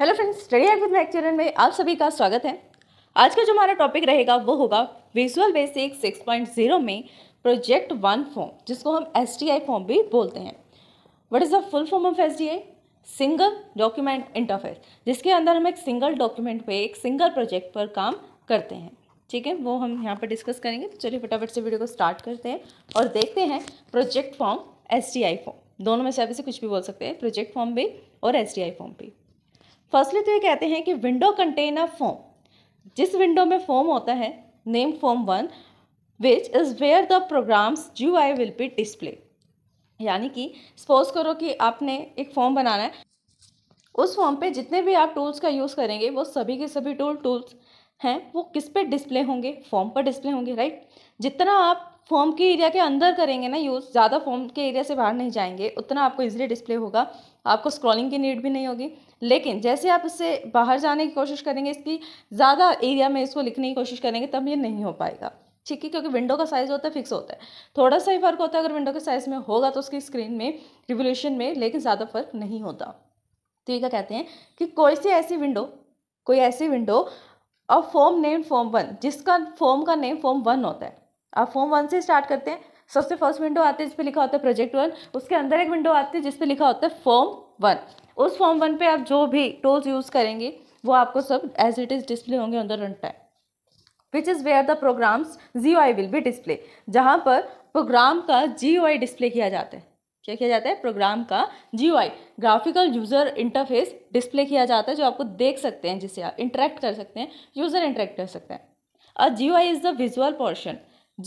hello friends study at with Mac channel में आप सभी का स्वागत है आज का जो हमारा टॉपिक रहेगा वो होगा विजुअल बेसिक 6.0 में प्रोजेक्ट वन फॉर्म जिसको हम एस फॉर्म भी बोलते हैं what is the full form of S single document interface जिसके अंदर हम एक सिंगल डॉक्यूमेंट पर एक सिंगल प्रोजेक्ट पर काम करते हैं ठीक है वो हम यहाँ पर डिस्कस करेंगे तो चलिए फटाफट से वीडियो को स्टार्ट करते हैं और देखते हैं प्रोजेक्ट फॉर्म एस फॉर्म दोनों में से आप इसे कुछ भी बोल सकते हैं प्रोजेक्ट फॉर्म भी और एस फॉर्म भी फर्स्टली तो ये कहते हैं कि विंडो कंटेन अ फॉर्म जिस विंडो में फॉर्म होता है name form one which is where the programs UI will be B डिस्प्ले यानी कि सपोज करो कि आपने एक फॉर्म बनाना है उस फॉर्म पे जितने भी आप टूल्स का यूज़ करेंगे वो सभी के सभी टूल टूल्स हैं वो किस पे डिस्प्ले होंगे फॉर्म पर डिस्प्ले होंगे राइट जितना आप फॉर्म के एरिया के अंदर करेंगे ना यूज़ ज़्यादा फॉर्म के एरिया से बाहर नहीं जाएंगे उतना आपको इजीली डिस्प्ले होगा आपको स्क्रॉलिंग की नीड भी नहीं होगी लेकिन जैसे आप इससे बाहर जाने की कोशिश करेंगे इसकी ज़्यादा एरिया में इसको लिखने की कोशिश करेंगे तब ये नहीं हो पाएगा ठीक है क्योंकि विंडो का साइज़ होता है फिक्स होता है थोड़ा सा ही फर्क होता है अगर विंडो के साइज़ में होगा तो उसकी स्क्रीन में रिवोल्यूशन में लेकिन ज़्यादा फर्क नहीं होता तो ये क्या कहते हैं कि कोई सी ऐसी विंडो कोई ऐसी विंडो और फॉर्म नेम फॉर्म वन जिसका फॉर्म का नेम फॉर्म वन होता है आप फॉर्म वन से स्टार्ट करते हैं सबसे फर्स्ट विंडो आती है जिस पर लिखा होता है प्रोजेक्ट वन उसके अंदर एक विंडो आती है जिस पर लिखा होता है फॉर्म वन उस फॉर्म वन पे आप जो भी टूल्स यूज़ करेंगे वो आपको सब एज इट इज़ डिस्प्ले होंगे on the run time which is where the programs G will B display जहाँ पर प्रोग्राम का जी डिस्प्ले किया जाता है क्या किया जाता है प्रोग्राम का G graphical user interface display किया जाता है जो आपको देख सकते हैं जिसे आप इंटरेक्ट कर सकते हैं यूज़र इंटरेक्ट कर सकते हैं और G is the visual portion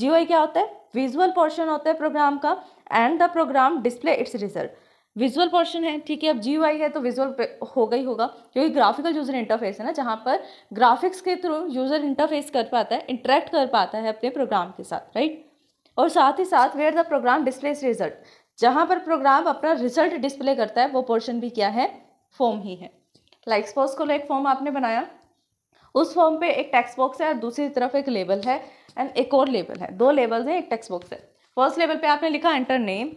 G क्या होता है विजुअल पोर्शन होता है प्रोग्राम का and the program display its result visual portion है ठीक है अब जी है तो विजुअल हो गई होगा क्योंकि ग्राफिकल यूज़र इंटरफेस है ना जहाँ पर ग्राफिक्स के थ्रू यूज़र इंटरफेस कर पाता है इंटरेक्ट कर पाता है अपने प्रोग्राम के साथ राइट और साथ ही साथ where the program displays result जहाँ पर प्रोग्राम अपना रिजल्ट डिस्प्ले करता है वो पोर्शन भी क्या है फॉर्म ही है लाइक सपोज को एक फॉर्म आपने बनाया उस फॉर्म पे एक टेक्स्ट बॉक्स है और दूसरी तरफ एक लेबल है एंड एक और लेबल है दो लेबल्स हैं एक टेक्स्ट बॉक्स है फर्स्ट लेवल पे आपने लिखा एंटर नेम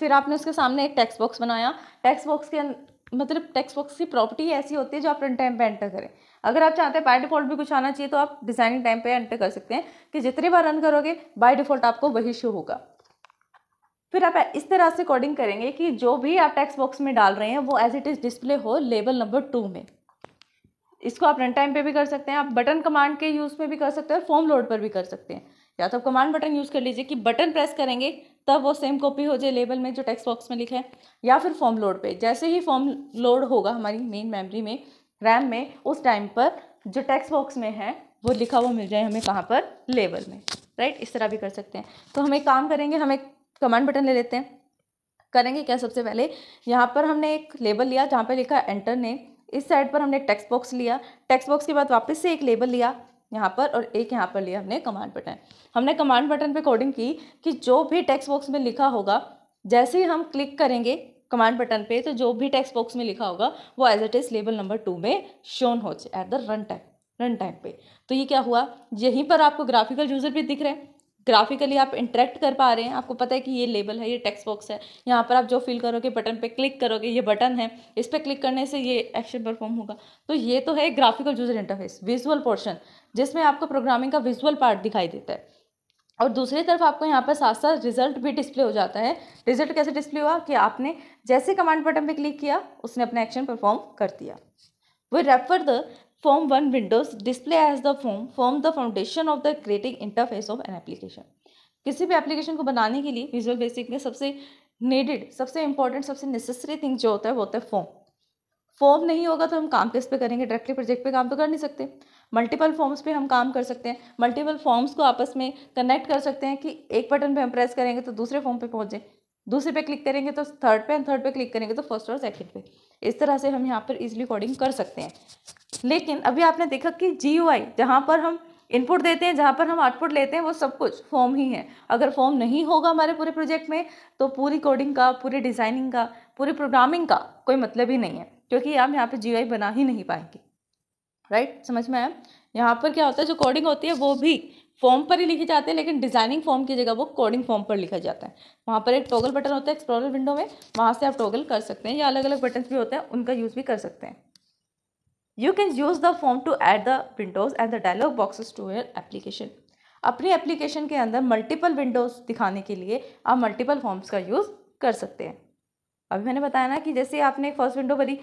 फिर आपने उसके सामने एक टेक्स्ट बॉक्स बनाया टेक्स्ट बॉक्स के अं-, मतलब टेक्स्ट बॉक्स की प्रॉपर्टी ऐसी होती है जो आप प्रिंट टाइम पे एंटर करें अगर आप चाहते हैं बाय डिफॉल्ट भी कुछ आना चाहिए तो आप डिजाइनिंग टाइम पे एंटर कर सकते हैं कि जितनी बार रन करोगे बाय डिफॉल्ट आपको वही शो होगा फिर आप इस तरह से कोडिंग करेंगे कि जो भी आप टेक्स्ट बॉक्स में डाल रहे हैं वो एज इट इज़ डिस्प्ले हो लेबल नंबर टू में इसको आप रन टाइम पे भी कर सकते हैं आप बटन कमांड के यूज़ में भी कर सकते हैं और फॉर्म लोड पर भी कर सकते हैं या तो आप कमांड बटन यूज़ कर लीजिए कि बटन प्रेस करेंगे तब वो सेम कॉपी हो जाए लेबल में जो टेक्स्ट बॉक्स में लिखा है या फिर फॉर्म लोड पे जैसे ही फॉर्म लोड होगा हमारी मेन मेमोरी में रैम में उस टाइम पर जो टेक्स्ट बॉक्स में है वो लिखा हुआ मिल जाए हमें कहाँ पर लेबल में राइट इस तरह भी कर सकते हैं तो हम एक काम करेंगे हम एक कमांड बटन ले लेते हैं करेंगे क्या सबसे पहले यहाँ पर हमने एक लेबल लिया जहाँ पर लिखा एंटर नेम इस साइड पर हमने टेक्स्ट बॉक्स लिया टेक्स्ट बॉक्स के बाद वापस से एक लेबल लिया यहाँ पर और एक यहाँ पर लिया हमने कमांड बटन हमने कमांड बटन पे कोडिंग की कि जो भी टेक्स्ट बॉक्स में लिखा होगा जैसे ही हम क्लिक करेंगे कमांड बटन पे तो जो भी टेक्स्ट बॉक्स में लिखा होगा वो as it is label number two में शोन हो at the run time run time पे तो ये क्या हुआ यहीं पर आपको ग्राफिकल यूज़र भी दिख रहे हैं ग्राफिकली आप इंटरेक्ट कर पा रहे हैं आपको पता है कि ये लेबल है ये टेक्स्ट बॉक्स है यहाँ पर आप जो फिल करोगे बटन पे क्लिक करोगे ये बटन है इस पर क्लिक करने से ये एक्शन परफॉर्म होगा तो ये तो है graphical user interface visual portion जिसमें आपको प्रोग्रामिंग का विजुअल पार्ट दिखाई देता है और दूसरी तरफ आपको यहाँ पर साथ साथ रिजल्ट भी डिस्प्ले हो जाता है रिजल्ट कैसे डिस्प्ले हुआ कि आपने जैसे कमांड बटन पर क्लिक किया उसने अपना एक्शन परफॉर्म कर दिया we refer the form one windows display as the form form the foundation of the creating interface of an application किसी भी एप्लीकेशन को बनाने के लिए विजुअल बेसिक में सबसे नीडेड सबसे इंपॉर्टेंट सबसे नेसेसरी थिंग जो होता है वो होता है फॉर्म फॉर्म नहीं होगा तो हम काम किस पे करेंगे डायरेक्टली प्रोजेक्ट पे काम तो कर नहीं सकते मल्टीपल फॉर्म्स पे हम काम कर सकते हैं मल्टीपल फॉर्म्स को आपस में कनेक्ट कर सकते हैं कि एक बटन पे हम प्रेस करेंगे तो दूसरे फॉर्म पे जाए दूसरे पे क्लिक करेंगे तो थर्ड पे एंड थर्ड पे क्लिक करेंगे तो फर्स्ट और सेकेंड पे इस तरह से हम यहाँ पर इजिली कोडिंग कर सकते हैं लेकिन अभी आपने देखा कि जी ओ आई जहाँ पर हम इनपुट देते हैं जहाँ पर हम आउटपुट लेते हैं वो सब कुछ फॉर्म ही है अगर फॉर्म नहीं होगा हमारे पूरे प्रोजेक्ट में तो पूरी कोडिंग का पूरी डिज़ाइनिंग का पूरी प्रोग्रामिंग का कोई मतलब ही नहीं है क्योंकि हम यहाँ पे जीआई बना ही नहीं पाएंगे राइट समझ में आया यहाँ पर क्या होता है जो कोडिंग होती है वो भी फॉर्म पर ही लिखी जाती है लेकिन डिजाइनिंग फॉर्म की जगह वो कोडिंग फॉर्म पर लिखा जाता है वहाँ पर एक टोगल बटन होता है एक्सप्लोरर विंडो में वहाँ से आप टोगल कर सकते हैं या अलग अलग बटन भी होते हैं उनका यूज़ भी कर सकते हैं you can use the form to add the windows and the dialog boxes to your application अपनी एप्लीकेशन के अंदर मल्टीपल विंडोज़ दिखाने के लिए आप मल्टीपल फॉर्म्स का यूज़ कर सकते हैं अभी मैंने बताया ना कि जैसे आपने फर्स्ट विंडो भरी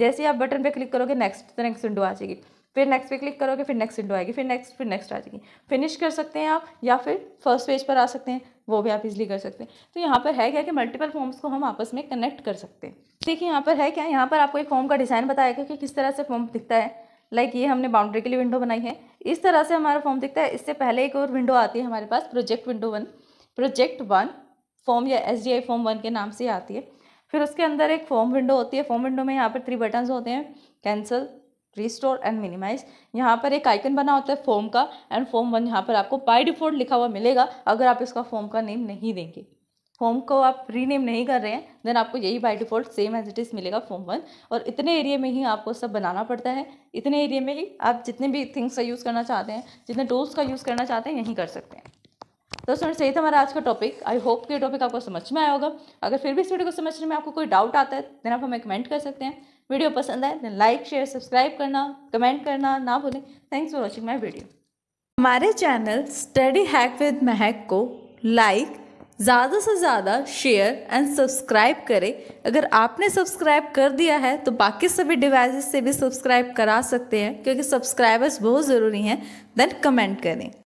जैसे आप बटन पे क्लिक करोगे नेक्स्ट तो नेक्स्ट विंडो आ जाएगी फिर नेक्स्ट पे क्लिक करोगे फिर नेक्स्ट विंडो आएगी फिर नेक्स्ट फिर नेक्स्ट आ जाएगी फिनिश कर सकते हैं आप या फिर फर्स्ट पेज पर आ सकते हैं वो भी आप इजली कर सकते हैं तो यहाँ पर है क्या कि मल्टीपल फॉर्म्स को हम आपस में कनेक्ट कर सकते हैं देखिए यहाँ पर है क्या यहाँ पर आपको एक फॉर्म का डिज़ाइन बताया गया कि किस तरह से फॉर्म दिखता है लाइक ये हमने बाउंड्री के लिए विंडो बनाई है इस तरह से हमारा फॉर्म दिखता है इससे पहले एक और विंडो आती है हमारे पास project window one project one form या एस फॉर्म वन के नाम से आती है फिर उसके अंदर एक फॉर्म विंडो होती है फॉर्म विंडो में यहाँ पर थ्री बटन्स होते हैं कैंसिल रिस्टोर एंड मिनिमाइज यहाँ पर एक आइकन बना होता है फॉर्म का एंड फॉर्म वन यहाँ पर आपको बाई डिफॉल्ट लिखा हुआ मिलेगा अगर आप इसका फॉर्म का नेम नहीं देंगे फॉर्म को आप रीनेम नहीं कर रहे हैं देन आपको यही by default same as it is मिलेगा फॉर्म वन और इतने एरिया में ही आपको सब बनाना पड़ता है इतने एरिया में ही आप जितने भी थिंग्स का यूज़ करना चाहते हैं जितने टूल्स का यूज़ करना चाहते हैं यहीं कर सकते हैं तो स्टूडेंट सही था हमारा आज का टॉपिक आई होप कि टॉपिक आपको समझ में आया होगा अगर फिर भी इस वीडियो को समझने में आपको कोई डाउट आता है देन आप हमें कमेंट कर सकते हैं वीडियो पसंद आए देन लाइक शेयर सब्सक्राइब करना कमेंट करना ना भूलें thanks for watching my video हमारे channel study hack with Mahak को लाइक ज़्यादा से ज़्यादा शेयर एंड सब्सक्राइब करें अगर आपने सब्सक्राइब कर दिया है तो बाकी सभी डिवाइसेस से भी सब्सक्राइब करा सकते हैं क्योंकि सब्सक्राइबर्स बहुत ज़रूरी हैं देन कमेंट करें